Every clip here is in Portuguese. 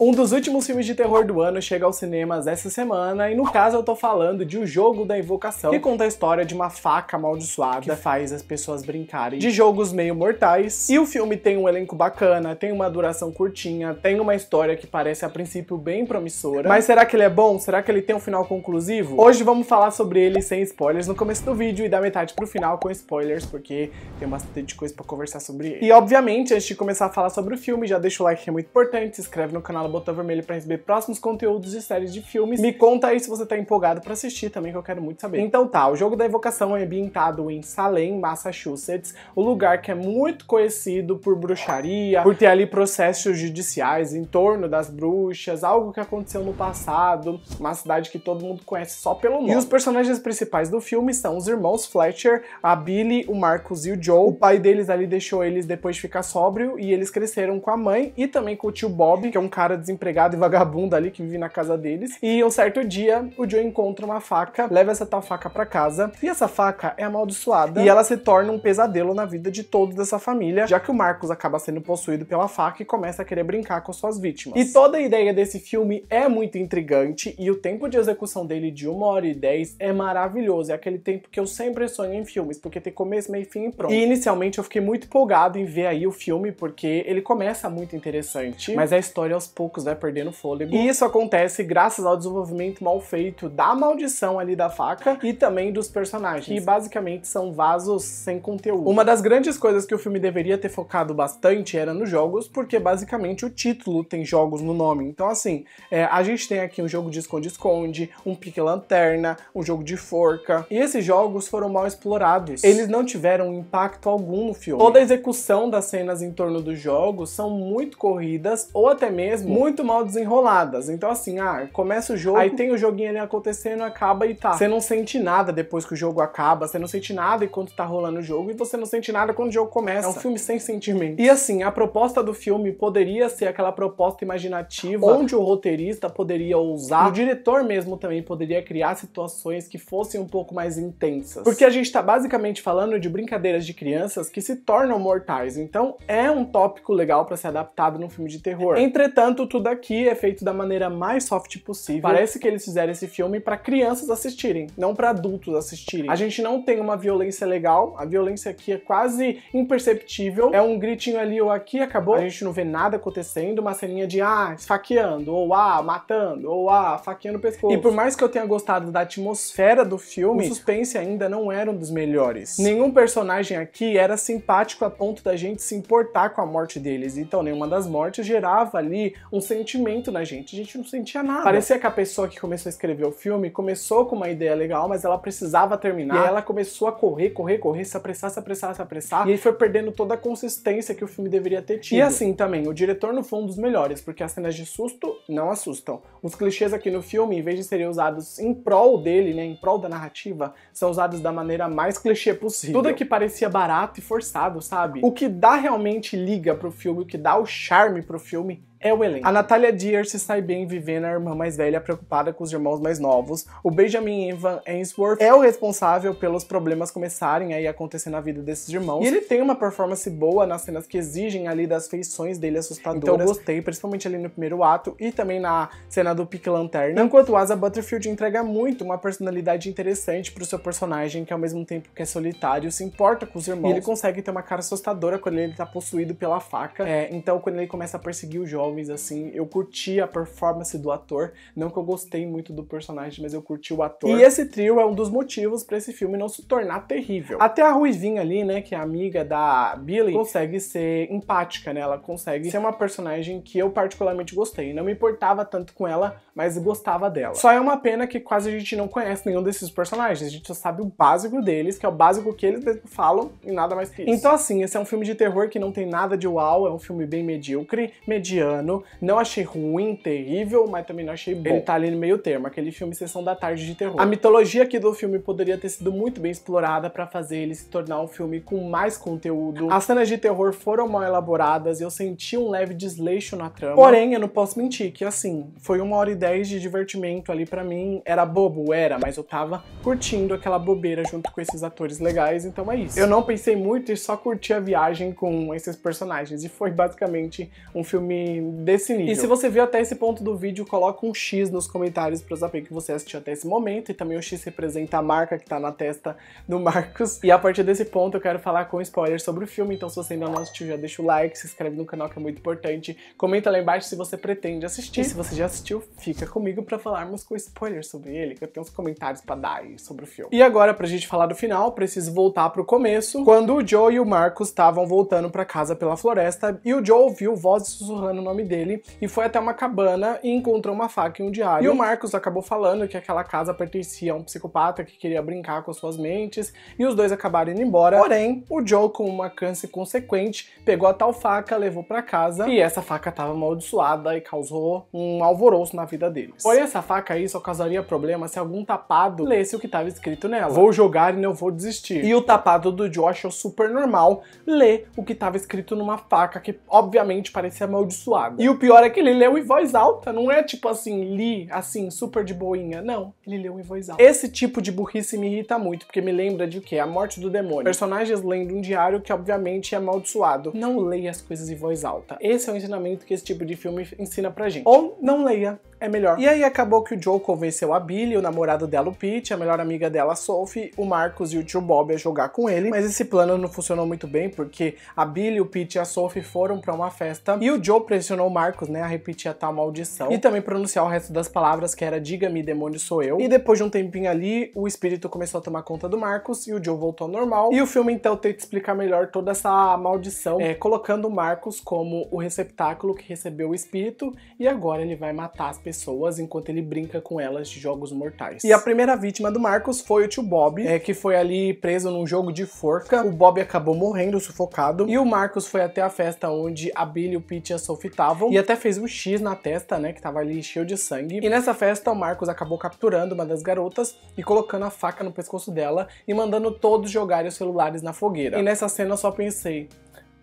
Um dos últimos filmes de terror do ano chega aos cinemas essa semana, e no caso eu tô falando de O Jogo da Invocação, que conta a história de uma faca amaldiçoada que faz as pessoas brincarem de jogos meio mortais. E o filme tem um elenco bacana, tem uma duração curtinha, tem uma história que parece a princípio bem promissora. Mas será que ele é bom? Será que ele tem um final conclusivo? Hoje vamos falar sobre ele sem spoilers no começo do vídeo e da metade pro final com spoilers, porque tem bastante coisa pra conversar sobre ele. E obviamente, antes de começar a falar sobre o filme, já deixa o like que é muito importante, se inscreve no canal botão vermelho para receber próximos conteúdos e séries de filmes. Me conta aí se você tá empolgado para assistir também, que eu quero muito saber. Então tá, o jogo da evocação é ambientado em Salem, Massachusetts, o um lugar que é muito conhecido por bruxaria, por ter ali processos judiciais em torno das bruxas, algo que aconteceu no passado, uma cidade que todo mundo conhece só pelo nome. E os personagens principais do filme são os irmãos Fletcher, a Billy, o Marcos e o Joe. O pai deles ali deixou eles depois de ficar sóbrio e eles cresceram com a mãe e também com o tio Bob, que é um cara desempregado e vagabundo ali que vive na casa deles. E um certo dia, o Joe encontra uma faca, leva essa tal faca para casa. E essa faca é amaldiçoada e ela se torna um pesadelo na vida de toda dessa família, já que o Marcos acaba sendo possuído pela faca e começa a querer brincar com suas vítimas. E toda a ideia desse filme é muito intrigante e o tempo de execução dele de 1 hora e 10 é maravilhoso. É aquele tempo que eu sempre sonho em filmes, porque tem começo, meio, fim e pronto. E inicialmente eu fiquei muito empolgado em ver aí o filme, porque ele começa muito interessante, mas a história aos poucos poucos vai né, perdendo fôlego. E isso acontece graças ao desenvolvimento mal feito da maldição ali da faca e também dos personagens, que basicamente são vasos sem conteúdo. Uma das grandes coisas que o filme deveria ter focado bastante era nos jogos, porque basicamente o título tem jogos no nome. Então, assim, é, a gente tem aqui um jogo de esconde-esconde, um pique-lanterna, um jogo de forca. E esses jogos foram mal explorados. Eles não tiveram impacto algum no filme. Toda a execução das cenas em torno dos jogos são muito corridas ou até mesmo muito mal desenroladas. Então, assim, ah, começa o jogo, aí tem o joguinho ali acontecendo, acaba e tá. Você não sente nada depois que o jogo acaba, você não sente nada enquanto tá rolando o jogo, e você não sente nada quando o jogo começa. É um filme sem sentimento. E assim, a proposta do filme poderia ser aquela proposta imaginativa, onde o roteirista poderia ousar, o diretor mesmo também poderia criar situações que fossem um pouco mais intensas. Porque a gente tá basicamente falando de brincadeiras de crianças que se tornam mortais, então é um tópico legal para ser adaptado num filme de terror. Entretanto, tudo aqui é feito da maneira mais soft possível. Parece que eles fizeram esse filme para crianças assistirem, não para adultos assistirem. A gente não tem uma violência legal, a violência aqui é quase imperceptível. É um gritinho ali ou aqui, acabou. A gente não vê nada acontecendo, uma ceninha de ah, esfaqueando, ou ah, matando, ou ah, faqueando o pescoço. E por mais que eu tenha gostado da atmosfera do filme, o suspense ainda não era um dos melhores. Nenhum personagem aqui era simpático a ponto da gente se importar com a morte deles, então nenhuma das mortes gerava ali um sentimento na gente. A gente não sentia nada. Parecia que a pessoa que começou a escrever o filme começou com uma ideia legal, mas ela precisava terminar. E ela começou a correr, correr, correr, se apressar, se apressar, se apressar. E aí foi perdendo toda a consistência que o filme deveria ter tido. E assim também, o diretor não foi um dos melhores, porque as cenas de susto não assustam. Os clichês aqui no filme, em vez de serem usados em prol dele, né, em prol da narrativa, são usados da maneira mais clichê possível. Tudo que parecia barato e forçado, sabe? O que dá realmente liga pro filme, o que dá o charme pro filme é o elenco. A Natalia Dear se sai bem vivendo a irmã mais velha preocupada com os irmãos mais novos. O Benjamin Evan Ainsworth é o responsável pelos problemas começarem a acontecer na vida desses irmãos. E ele tem uma performance boa nas cenas que exigem ali das feições dele assustadoras. Então eu gostei, principalmente ali no primeiro ato e também na cena do Pique Lanterna. Enquanto Asa Butterfield entrega muito uma personalidade interessante pro seu personagem, que ao mesmo tempo que é solitário, se importa com os irmãos. E ele consegue ter uma cara assustadora quando ele tá possuído pela faca. É, então quando ele começa a perseguir o jovem, assim, eu curti a performance do ator. Não que eu gostei muito do personagem, mas eu curti o ator. E esse trio é um dos motivos para esse filme não se tornar terrível. Até a Ruivinha ali, né, que é amiga da Billy, consegue ser empática, né? Ela consegue ser uma personagem que eu particularmente gostei. Não me importava tanto com ela mas gostava dela. Só é uma pena que quase a gente não conhece nenhum desses personagens, a gente só sabe o básico deles, que é o básico que eles mesmo falam e nada mais que isso. Então assim, esse é um filme de terror que não tem nada de uau, é um filme bem medíocre, mediano, não achei ruim, terrível, mas também não achei bom. Ele tá ali no meio termo, aquele filme Sessão da Tarde de terror. A mitologia aqui do filme poderia ter sido muito bem explorada para fazer ele se tornar um filme com mais conteúdo. As cenas de terror foram mal elaboradas, e eu senti um leve desleixo na trama. Porém, eu não posso mentir que assim, foi uma hora e 10 de divertimento ali para mim. Era bobo, era, mas eu tava curtindo aquela bobeira junto com esses atores legais, então é isso. Eu não pensei muito e só curti a viagem com esses personagens. E foi basicamente um filme desse nível. E se você viu até esse ponto do vídeo, coloca um X nos comentários pra saber que você assistiu até esse momento. E também o X representa a marca que tá na testa do Marcos. E a partir desse ponto eu quero falar com spoilers sobre o filme, então se você ainda não assistiu, já deixa o like, se inscreve no canal que é muito importante. Comenta lá embaixo se você pretende assistir. E se você já assistiu, fica fica comigo para falarmos com spoilers sobre ele, que eu tenho uns comentários para dar aí sobre o filme. E agora, pra gente falar do final, preciso voltar pro começo, quando o Joe e o Marcos estavam voltando para casa pela floresta e o Joe ouviu vozes sussurrando o nome dele e foi até uma cabana e encontrou uma faca e um diário. E o Marcos acabou falando que aquela casa pertencia a um psicopata que queria brincar com suas mentes e os dois acabaram indo embora. Porém, o Joe, com uma câncer consequente, pegou a tal faca, levou para casa e essa faca tava amaldiçoada e causou um alvoroço na vida vida deles. Porém, essa faca aí só causaria problema se algum tapado lesse o que estava escrito nela. Vou jogar e não vou desistir. E o tapado do Josh é super normal ler o que estava escrito numa faca que obviamente parecia amaldiçoada. E o pior é que ele leu em voz alta, não é tipo assim, li assim, super de boinha. Não, ele leu em voz alta. Esse tipo de burrice me irrita muito, porque me lembra de o quê? A morte do demônio. Personagens lendo um diário que obviamente é amaldiçoado. Não leia as coisas em voz alta. Esse é o ensinamento que esse tipo de filme ensina pra gente. Ou não leia, é é melhor. E aí acabou que o Joe convenceu a Billy, o namorado dela, o Pete, a melhor amiga dela, a Sophie, o Marcos e o tio Bob a jogar com ele. Mas esse plano não funcionou muito bem, porque a Billy, o Pete e a Sophie foram para uma festa e o Joe pressionou o Marcos, né, a repetir a tal maldição e também pronunciar o resto das palavras que era diga-me, demônio sou eu. E depois de um tempinho ali, o espírito começou a tomar conta do Marcos e o Joe voltou ao normal. E o filme então tenta explicar melhor toda essa maldição, é, colocando o Marcos como o receptáculo que recebeu o espírito e agora ele vai matar as pessoas pessoas enquanto ele brinca com elas de jogos mortais. E a primeira vítima do Marcos foi o tio Bob, é, que foi ali preso num jogo de forca. O Bob acabou morrendo sufocado e o Marcos foi até a festa onde a Billy, o Pete e a Sophie estavam e até fez um X na testa, né, que tava ali cheio de sangue. E nessa festa o Marcos acabou capturando uma das garotas e colocando a faca no pescoço dela e mandando todos jogarem os celulares na fogueira. E nessa cena eu só pensei,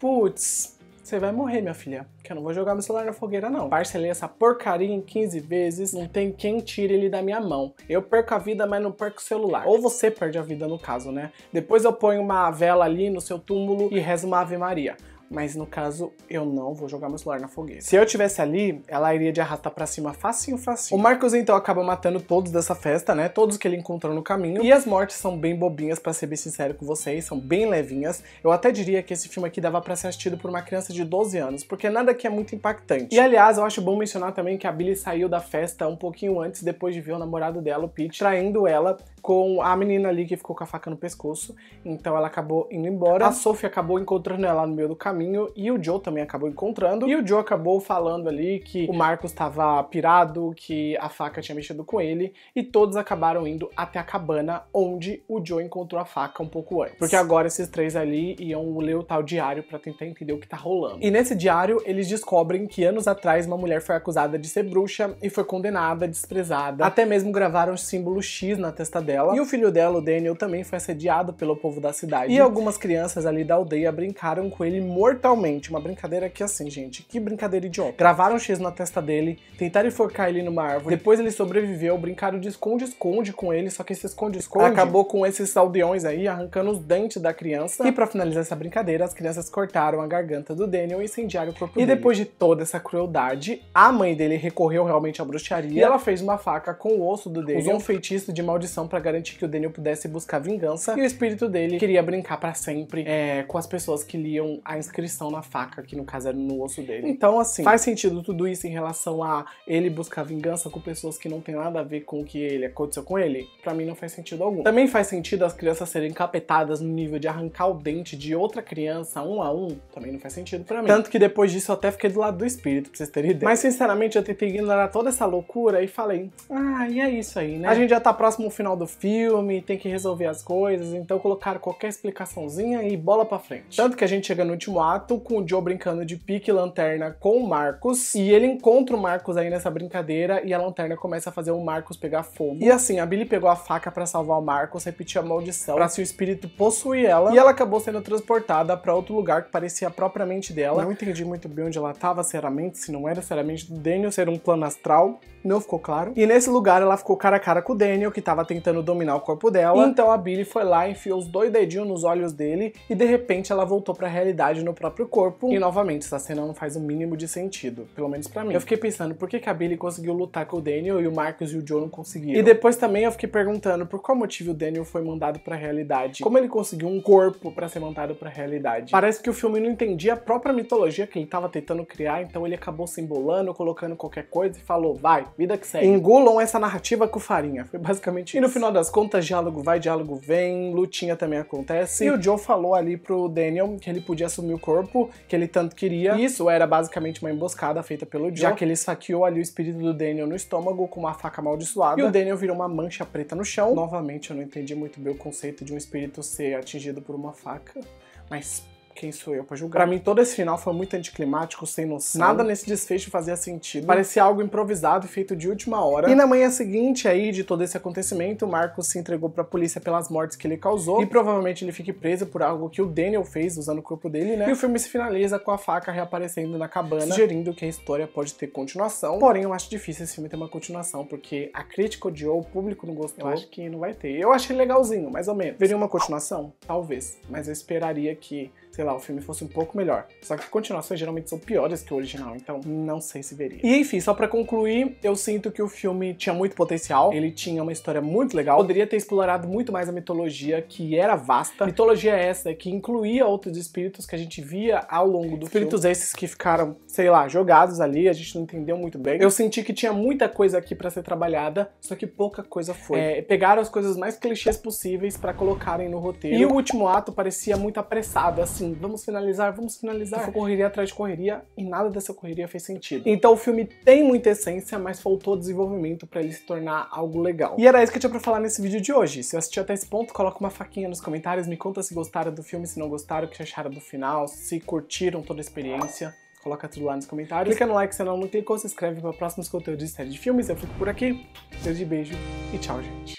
putz, você vai morrer, minha filha. Que eu não vou jogar meu celular na fogueira, não. Parcelei essa porcaria em 15 vezes. Não tem quem tire ele da minha mão. Eu perco a vida, mas não perco o celular. Ou você perde a vida, no caso, né? Depois eu ponho uma vela ali no seu túmulo e rezo uma Ave Maria mas no caso eu não vou jogar meu celular na fogueira. Se eu tivesse ali, ela iria de arrasta pra cima facinho, facinho. O Marcos então acaba matando todos dessa festa, né? Todos que ele encontrou no caminho. E as mortes são bem bobinhas, para ser bem sincero com vocês, são bem levinhas. Eu até diria que esse filme aqui dava para ser assistido por uma criança de 12 anos, porque nada aqui é muito impactante. E aliás, eu acho bom mencionar também que a Billy saiu da festa um pouquinho antes, depois de ver o namorado dela, o Pete, traindo ela com a menina ali que ficou com a faca no pescoço. Então ela acabou indo embora. A Sophie acabou encontrando ela no meio do caminho e o Joe também acabou encontrando. E o Joe acabou falando ali que o Marcos estava pirado, que a faca tinha mexido com ele. E todos acabaram indo até a cabana onde o Joe encontrou a faca um pouco antes. Porque agora esses três ali iam ler o tal diário para tentar entender o que tá rolando. E nesse diário eles descobrem que anos atrás uma mulher foi acusada de ser bruxa e foi condenada, desprezada. Até mesmo gravaram o símbolo X na testa dela dela. E o filho dela, o Daniel, também foi assediado pelo povo da cidade. E algumas crianças ali da aldeia brincaram com ele mortalmente. Uma brincadeira que, assim, gente, que brincadeira idiota. Gravaram um X na testa dele, tentaram enforcar ele numa árvore. Depois ele sobreviveu, brincaram de esconde-esconde com ele, só que esse esconde-esconde acabou com esses aldeões aí, arrancando os dentes da criança. E para finalizar essa brincadeira, as crianças cortaram a garganta do Daniel e incendiaram o corpo e dele. E depois de toda essa crueldade, a mãe dele recorreu realmente à bruxaria. E ela fez uma faca com o osso do Daniel. Usou um feitiço de maldição para garantir que o Daniel pudesse buscar vingança e o espírito dele queria brincar para sempre é, com as pessoas que liam a inscrição na faca, que no caso era no osso dele. Então, assim, faz sentido tudo isso em relação a ele buscar vingança com pessoas que não tem nada a ver com o que ele aconteceu com ele? Para mim não faz sentido algum. Também faz sentido as crianças serem capetadas no nível de arrancar o dente de outra criança um a um? Também não faz sentido para mim. Tanto que depois disso eu até fiquei do lado do espírito, pra vocês terem ideia. Mas sinceramente eu tentei ignorar toda essa loucura e falei, ah, e é isso aí, né? A gente já tá próximo ao final do filme, tem que resolver as coisas, então colocaram qualquer explicaçãozinha e bola pra frente. Tanto que a gente chega no último ato com o Joe brincando de pique lanterna com o Marcos, e ele encontra o Marcos aí nessa brincadeira e a lanterna começa a fazer o Marcos pegar fogo. E assim, a Billy pegou a faca para salvar o Marcos, repetiu a maldição pra se o espírito possuir ela, e ela acabou sendo transportada para outro lugar que parecia propriamente dela. Não entendi muito bem onde ela tava, seriamente, se não era seriamente do Daniel ser um plano astral, não ficou claro. E nesse lugar ela ficou cara a cara com o Daniel, que tava tentando tentando dominar o corpo dela. Então a Billy foi lá, enfiou os dois dedinhos nos olhos dele e de repente ela voltou para a realidade no próprio corpo. E novamente, essa cena não faz o mínimo de sentido, pelo menos para mim. Eu fiquei pensando por que, que a Billy conseguiu lutar com o Daniel e o Marcos e o Joe não conseguiram. E depois também eu fiquei perguntando por qual motivo o Daniel foi mandado para a realidade. Como ele conseguiu um corpo para ser mandado para a realidade? Parece que o filme não entendia a própria mitologia que ele estava tentando criar, então ele acabou se embolando, colocando qualquer coisa e falou: "Vai, vida que segue". Engulam essa narrativa com farinha. Foi basicamente isso. E no final final das contas, diálogo vai, diálogo vem, lutinha também acontece. E o Joe falou ali pro Daniel que ele podia assumir o corpo que ele tanto queria. isso era basicamente uma emboscada feita pelo Joe, já que ele saqueou ali o espírito do Daniel no estômago com uma faca amaldiçoada. E o Daniel virou uma mancha preta no chão. Novamente, eu não entendi muito bem o conceito de um espírito ser atingido por uma faca, mas quem sou eu para julgar? Pra mim, todo esse final foi muito anticlimático, sem noção. Nada nesse desfecho fazia sentido. Parecia algo improvisado e feito de última hora. E na manhã seguinte aí de todo esse acontecimento, Marcos se entregou para a polícia pelas mortes que ele causou e provavelmente ele fique preso por algo que o Daniel fez usando o corpo dele, né? E o filme se finaliza com a faca reaparecendo na cabana, sugerindo que a história pode ter continuação. Porém, eu acho difícil esse filme ter uma continuação, porque a crítica odiou, o público não gostou. Eu acho que não vai ter. Eu achei legalzinho, mais ou menos. Veria uma continuação? Talvez. Mas eu esperaria que sei lá, o filme fosse um pouco melhor. Só que continuações geralmente são piores que o original, então não sei se veria. E enfim, só para concluir, eu sinto que o filme tinha muito potencial, ele tinha uma história muito legal, poderia ter explorado muito mais a mitologia, que era vasta. Mitologia é essa né, que incluía outros espíritos que a gente via ao longo do espíritos filme. esses que ficaram, sei lá, jogados ali, a gente não entendeu muito bem. Eu senti que tinha muita coisa aqui para ser trabalhada, só que pouca coisa foi. É, pegaram as coisas mais clichês possíveis para colocarem no roteiro. E o último ato parecia muito apressado, assim, assim, vamos finalizar, vamos finalizar. Foi correria atrás de correria e nada dessa correria fez sentido. Então o filme tem muita essência, mas faltou desenvolvimento para ele se tornar algo legal. E era isso que eu tinha pra falar nesse vídeo de hoje. Se assistiu até esse ponto, coloca uma faquinha nos comentários, me conta se gostaram do filme, se não gostaram, o que acharam do final, se curtiram toda a experiência coloca tudo lá nos comentários. Clica no like se não, não clicou, se inscreve para próximos conteúdos de série de filmes. Eu fico por aqui. de beijo e tchau, gente.